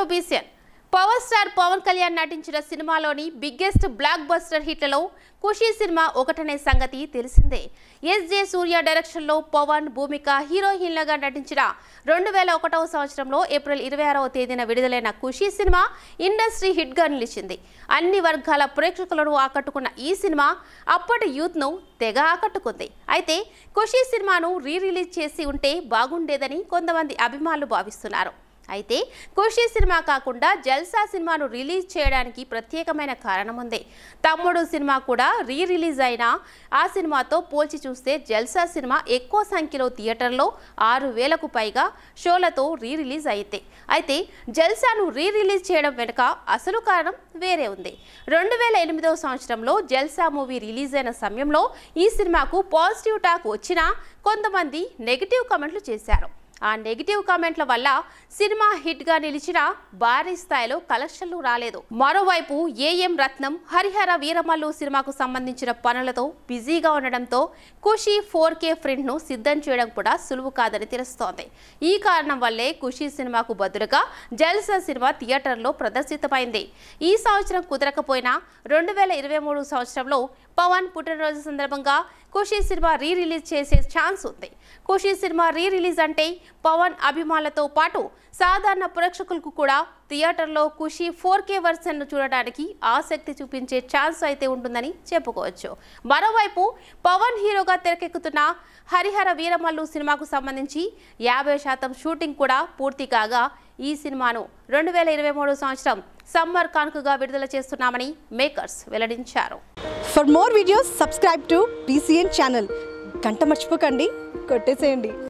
రెండు BCN power star Pawan Kalyan నటించిన సినిమాలోని బిగ్గెస్ట్ బ్లాక్ బస్టర్ హిట్లలో ఖుషీ సినిమా ఒకటనే సంగతి తెలిసిందే ఎస్జే సూర్య డైరెక్షన్లో పవన్ భూమిక హీరోయిన్లుగా నటించిన రెండు వేల ఒకటవ సంవత్సరంలో ఏప్రిల్ ఇరవై ఆరవ తేదీన విడుదలైన ఖుషీ సినిమా ఇండస్ట్రీ హిట్గా నిలిచింది అన్ని వర్గాల ప్రేక్షకులను ఆకట్టుకున్న ఈ సినిమా అప్పటి యూత్ను తెగ ఆకట్టుకుంది అయితే ఖుషి సినిమాను రీ రిలీజ్ చేసి ఉంటే బాగుండేదని కొంతమంది అభిమానులు భావిస్తున్నారు అయితే ఖుషి సినిమా కాకుండా జల్సా సినిమాను రిలీజ్ చేయడానికి ప్రత్యేకమైన కారణం ఉంది తమ్ముడు సినిమా కూడా రీ రిలీజ్ అయిన ఆ సినిమాతో పోల్చి చూస్తే జల్సా సినిమా ఎక్కువ సంఖ్యలో థియేటర్లో ఆరు వేలకు పైగా షోలతో రీ రిలీజ్ అయితే అయితే జల్సాను రీ రిలీజ్ చేయడం వెనుక అసలు కారణం వేరే ఉంది రెండు వేల ఎనిమిదవ సంవత్సరంలో జల్సా మూవీ రిలీజ్ అయిన సమయంలో ఈ సినిమాకు పాజిటివ్ టాక్ వచ్చినా కొంతమంది నెగిటివ్ కమెంట్లు చేశారు ఆ నెగిటివ్ కామెంట్ల వల్ల సినిమా హిట్గా నిలిచినా భారీ స్థాయిలో కలెక్షన్లు రాలేదు మరోవైపు ఏఎం రత్నం హరిహర వీరమల్లు సినిమాకు సంబంధించిన పనులతో బిజీగా ఉండడంతో ఖుషి ఫోర్ కే ను సిద్ధం చేయడం కూడా సులువు కాదని తెలుస్తోంది ఈ కారణం వల్లే ఖుషి సినిమాకు బదులుగా జల్సా సినిమా థియేటర్లో ప్రదర్శితమైంది ఈ సంవత్సరం కుదరకపోయినా రెండు వేల ఇరవై మూడు సంవత్సరంలో పవన్ పుట్టినరోజు సందర్భంగా ఖుషీ సినిమా రీ రిలీజ్ చేసే ఛాన్స్ ఉంది ఖుషీ సినిమా రీ రిలీజ్ అంటే పవన్ అభిమానులతో పాటు సాధారణ ప్రేక్షకులకు కూడా థియేటర్లో ఖుషీ ఫోర్ కే వర్షన్ను చూడడానికి ఆసక్తి చూపించే ఛాన్స్ అయితే ఉంటుందని చెప్పుకోవచ్చు మరోవైపు పవన్ హీరోగా తెరకెక్కుతున్న హరిహర వీరమల్లు సినిమాకు సంబంధించి యాభై శాతం షూటింగ్ కూడా పూర్తి కాగా ఈ సినిమాను రెండు వేల ఇరవై మూడు సంవత్సరం సమ్మర్ కానుకగా విడుదల చేస్తున్నామని మేకర్స్ వెల్లడించారు for more videos subscribe to PCN channel గంట మర్చిపోకండి కొట్టేసేయండి